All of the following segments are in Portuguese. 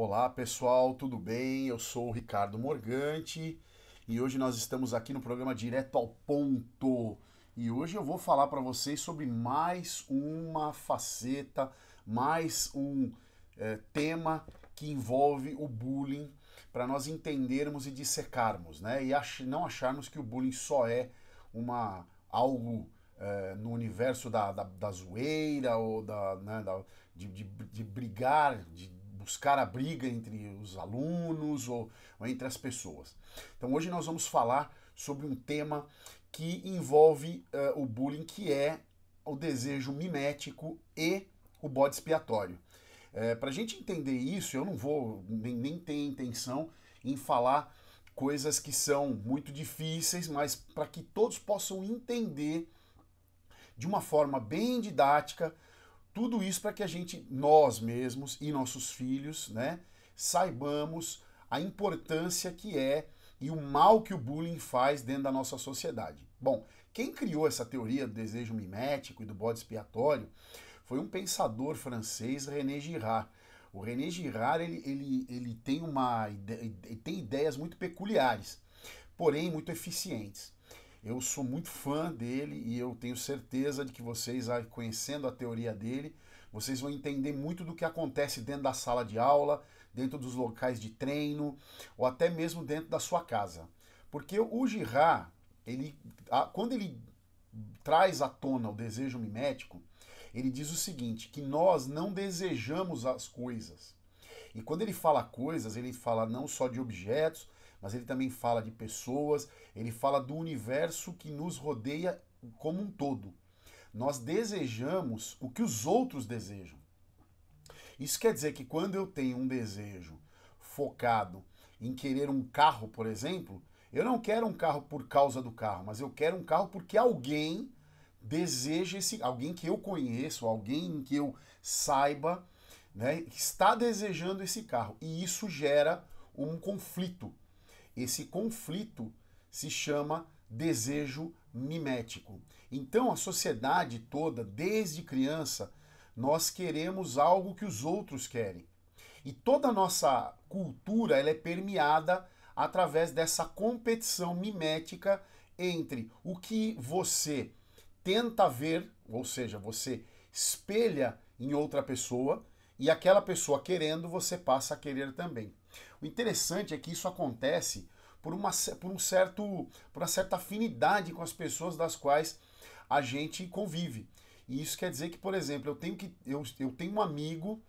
Olá pessoal, tudo bem? Eu sou o Ricardo Morgante e hoje nós estamos aqui no programa Direto ao Ponto. E hoje eu vou falar para vocês sobre mais uma faceta, mais um é, tema que envolve o bullying para nós entendermos e dissecarmos, né? E ach não acharmos que o bullying só é uma algo é, no universo da, da, da, zoeira ou da, né, da de, de, de brigar, de buscar a briga entre os alunos ou, ou entre as pessoas. Então hoje nós vamos falar sobre um tema que envolve uh, o bullying, que é o desejo mimético e o bode expiatório. É, eh, Para a gente entender isso, eu não vou nem, nem ter intenção em falar coisas que são muito difíceis, mas para que todos possam entender de uma forma bem didática tudo isso para que a gente, nós mesmos e nossos filhos, né, saibamos a importância que é e o mal que o bullying faz dentro da nossa sociedade. Bom, quem criou essa teoria do desejo mimético e do bode expiatório foi um pensador francês, René Girard. O René Girard ele, ele, ele tem, uma, ele tem ideias muito peculiares, porém muito eficientes. Eu sou muito fã dele e eu tenho certeza de que vocês, ah, conhecendo a teoria dele, vocês vão entender muito do que acontece dentro da sala de aula, dentro dos locais de treino ou até mesmo dentro da sua casa. Porque o Girard, ele, quando ele traz à tona o desejo mimético, ele diz o seguinte, que nós não desejamos as coisas. E quando ele fala coisas, ele fala não só de objetos, mas ele também fala de pessoas, ele fala do universo que nos rodeia como um todo. Nós desejamos o que os outros desejam. Isso quer dizer que quando eu tenho um desejo focado em querer um carro, por exemplo, eu não quero um carro por causa do carro, mas eu quero um carro porque alguém deseja esse, alguém que eu conheço, alguém que eu saiba, né, está desejando esse carro. E isso gera um conflito. Esse conflito se chama desejo mimético. Então, a sociedade toda, desde criança, nós queremos algo que os outros querem. E toda a nossa cultura ela é permeada através dessa competição mimética entre o que você tenta ver, ou seja, você espelha em outra pessoa, e aquela pessoa querendo, você passa a querer também. O interessante é que isso acontece por uma, por um certo, por uma certa afinidade com as pessoas das quais a gente convive. E isso quer dizer que, por exemplo, eu tenho, que, eu, eu tenho um amigo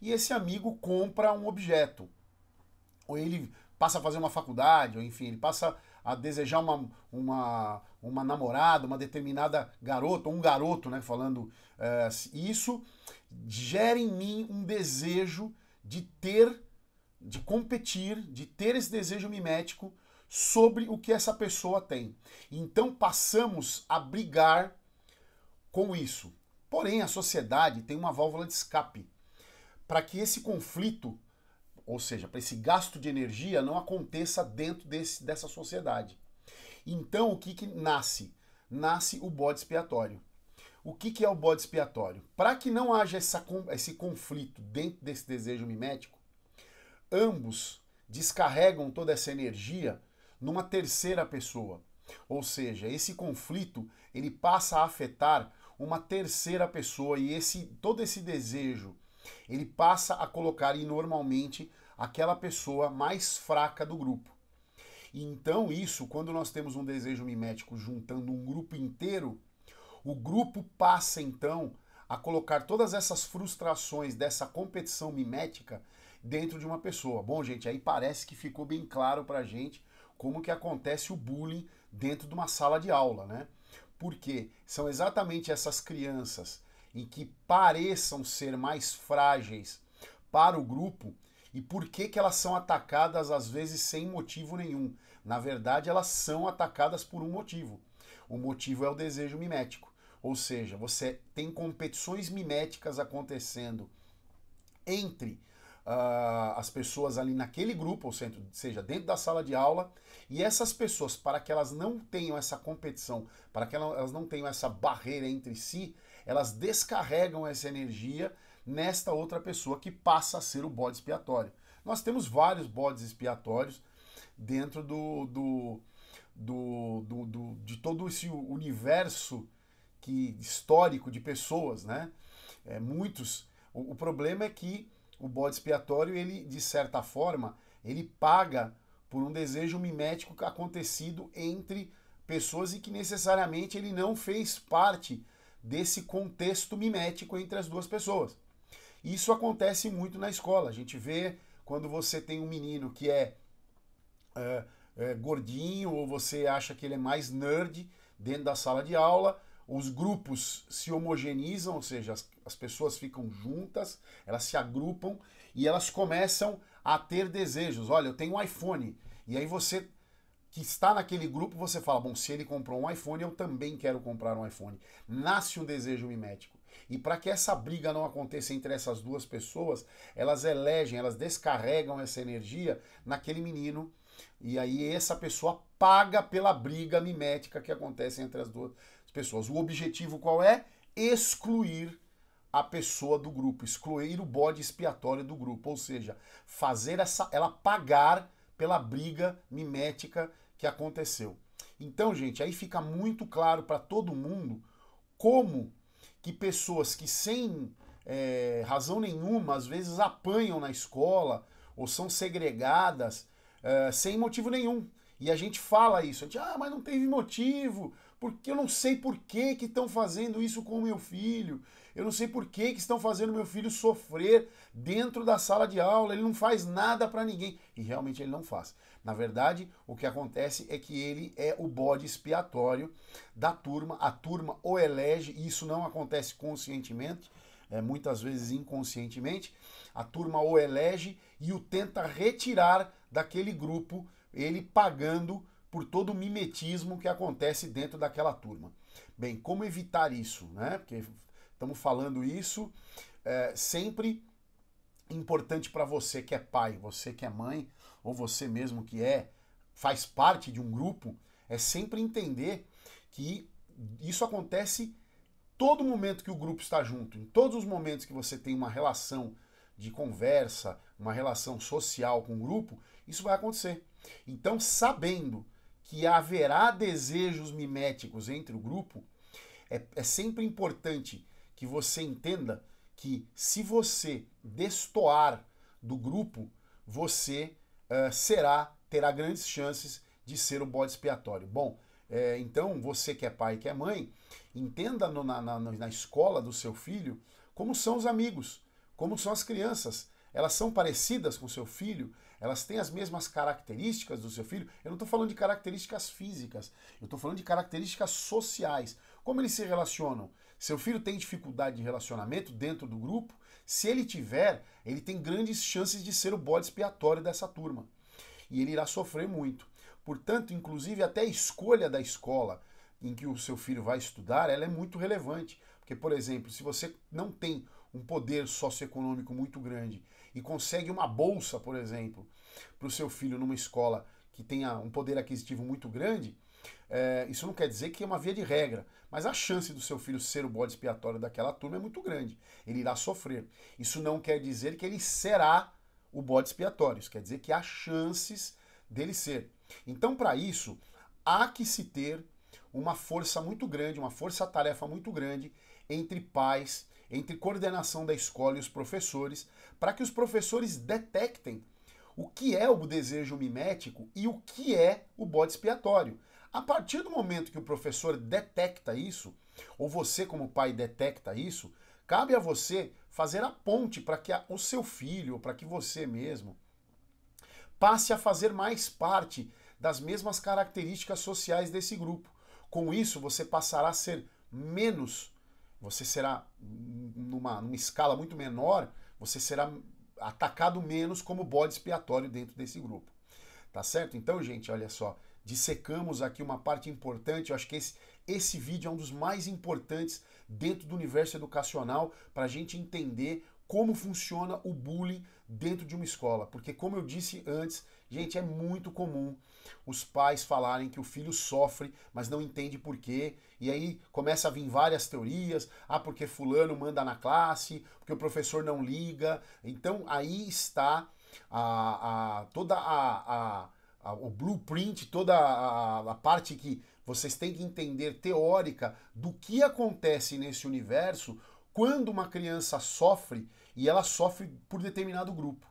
e esse amigo compra um objeto. Ou ele passa a fazer uma faculdade, ou enfim, ele passa a desejar uma, uma, uma namorada, uma determinada garota, ou um garoto, né? Falando eh, isso gera em mim um desejo de ter, de competir, de ter esse desejo mimético sobre o que essa pessoa tem. Então passamos a brigar com isso. Porém, a sociedade tem uma válvula de escape para que esse conflito, ou seja, para esse gasto de energia, não aconteça dentro desse, dessa sociedade. Então, o que, que nasce? Nasce o bode expiatório. O que, que é o bode expiatório? Para que não haja essa, esse conflito dentro desse desejo mimético, ambos descarregam toda essa energia numa terceira pessoa. Ou seja, esse conflito ele passa a afetar uma terceira pessoa e esse todo esse desejo ele passa a colocar inormalmente normalmente aquela pessoa mais fraca do grupo. Então isso, quando nós temos um desejo mimético juntando um grupo inteiro, o grupo passa então a colocar todas essas frustrações dessa competição mimética dentro de uma pessoa. Bom, gente, aí parece que ficou bem claro pra gente como que acontece o bullying dentro de uma sala de aula, né? Porque são exatamente essas crianças em que pareçam ser mais frágeis para o grupo e por que que elas são atacadas às vezes sem motivo nenhum. Na verdade, elas são atacadas por um motivo. O motivo é o desejo mimético. Ou seja, você tem competições miméticas acontecendo entre uh, as pessoas ali naquele grupo, ou seja, dentro da sala de aula, e essas pessoas, para que elas não tenham essa competição, para que elas não tenham essa barreira entre si, elas descarregam essa energia nesta outra pessoa que passa a ser o bode expiatório. Nós temos vários bodes expiatórios dentro do, do, do, do, do de todo esse universo que histórico de pessoas, né? É, muitos. O, o problema é que o bode expiatório, ele, de certa forma, ele paga por um desejo mimético acontecido entre pessoas e que necessariamente ele não fez parte desse contexto mimético entre as duas pessoas. Isso acontece muito na escola. A gente vê quando você tem um menino que é, é, é gordinho ou você acha que ele é mais nerd dentro da sala de aula os grupos se homogeneizam, ou seja, as, as, pessoas ficam juntas, elas se agrupam e elas começam a ter desejos. Olha, eu tenho um iPhone. E aí você que está naquele grupo, você fala: bom, se ele comprou um iPhone, eu também quero comprar um iPhone. Nasce um desejo mimético. E para que essa briga não aconteça entre essas duas pessoas, elas elegem, elas descarregam essa energia naquele menino. E aí essa pessoa paga pela briga mimética que acontece entre as duas as pessoas. O objetivo qual é? Excluir a pessoa do grupo, excluir o bode expiatório do grupo, ou seja, fazer essa, ela pagar pela briga mimética que aconteceu. Então, gente, aí fica muito claro para todo mundo como que pessoas que sem é, razão nenhuma às vezes apanham na escola ou são segregadas é, sem motivo nenhum. E a gente fala isso, a gente, ah, mas não teve motivo, porque eu não sei por que que estão fazendo isso com o meu filho. Eu não sei por que que estão fazendo meu filho sofrer dentro da sala de aula. Ele não faz nada para ninguém e realmente ele não faz. Na verdade, o que acontece é que ele é o bode expiatório da turma. A turma o elege e isso não acontece conscientemente. É, muitas vezes inconscientemente, a turma o elege e o tenta retirar daquele grupo, ele pagando por todo o mimetismo que acontece dentro daquela turma. Bem, como evitar isso, né? Porque estamos falando isso é, sempre importante para você que é pai, você que é mãe ou você mesmo que é faz parte de um grupo, é sempre entender que isso acontece todo momento que o grupo está junto, em todos os momentos que você tem uma relação de conversa, uma relação social com o grupo, isso vai acontecer. Então, sabendo que haverá desejos miméticos entre o grupo, é, é sempre importante que você entenda que se você destoar do grupo, você uh, será, terá grandes chances de ser um bode expiatório. Bom, é, então você que é pai e que é mãe, entenda no, na, na, na escola do seu filho como são os amigos, como são as crianças. Elas são parecidas com seu filho, elas têm as mesmas características do seu filho, eu não estou falando de características físicas, eu estou falando de características sociais. Como eles se relacionam? Seu filho tem dificuldade de relacionamento dentro do grupo? Se ele tiver, ele tem grandes chances de ser o bode expiatório dessa turma. E ele irá sofrer muito. Portanto, inclusive, até a escolha da escola em que o seu filho vai estudar, ela é muito relevante. Porque, por exemplo, se você não tem um poder socioeconômico muito grande e consegue uma bolsa, por exemplo, para o seu filho numa escola que tenha um poder aquisitivo muito grande, é, isso não quer dizer que é uma via de regra, mas a chance do seu filho ser o bode expiatório daquela turma é muito grande. Ele irá sofrer. Isso não quer dizer que ele será o bode expiatório, isso quer dizer que há chances dele ser. Então, para isso, há que se ter uma força muito grande, uma força-tarefa muito grande entre pais entre coordenação da escola e os professores, para que os professores detectem o que é o desejo mimético e o que é o bode expiatório. A partir do momento que o professor detecta isso, ou você, como pai, detecta isso, cabe a você fazer a ponte para que a, o seu filho, para que você mesmo, passe a fazer mais parte das mesmas características sociais desse grupo. Com isso, você passará a ser menos você será, numa, numa escala muito menor, você será atacado menos como bode expiatório dentro desse grupo. Tá certo? Então, gente, olha só, dissecamos aqui uma parte importante. Eu acho que esse, esse vídeo é um dos mais importantes dentro do universo educacional para a gente entender como funciona o bullying dentro de uma escola. Porque, como eu disse antes, Gente, é muito comum os pais falarem que o filho sofre, mas não entende por quê. E aí começa a vir várias teorias: ah, porque fulano manda na classe, porque o professor não liga. Então aí está a, a toda a, a, a, o blueprint, toda a, a parte que vocês têm que entender teórica do que acontece nesse universo quando uma criança sofre e ela sofre por determinado grupo.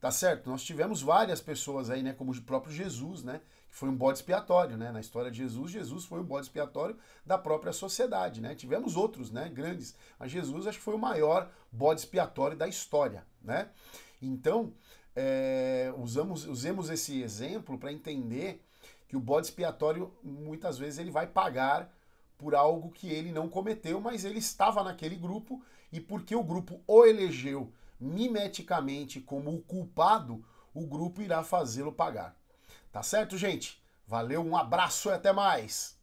Tá certo? Nós tivemos várias pessoas aí, né? Como o próprio Jesus, né? Que foi um bode expiatório, né? Na história de Jesus, Jesus foi um bode expiatório da própria sociedade, né? Tivemos outros, né? Grandes. Mas Jesus acho que foi o maior bode expiatório da história, né? Então, é, usamos, usemos esse exemplo para entender que o bode expiatório, muitas vezes, ele vai pagar por algo que ele não cometeu, mas ele estava naquele grupo e porque o grupo o elegeu mimeticamente como o culpado, o grupo irá fazê-lo pagar. Tá certo, gente? Valeu, um abraço e até mais!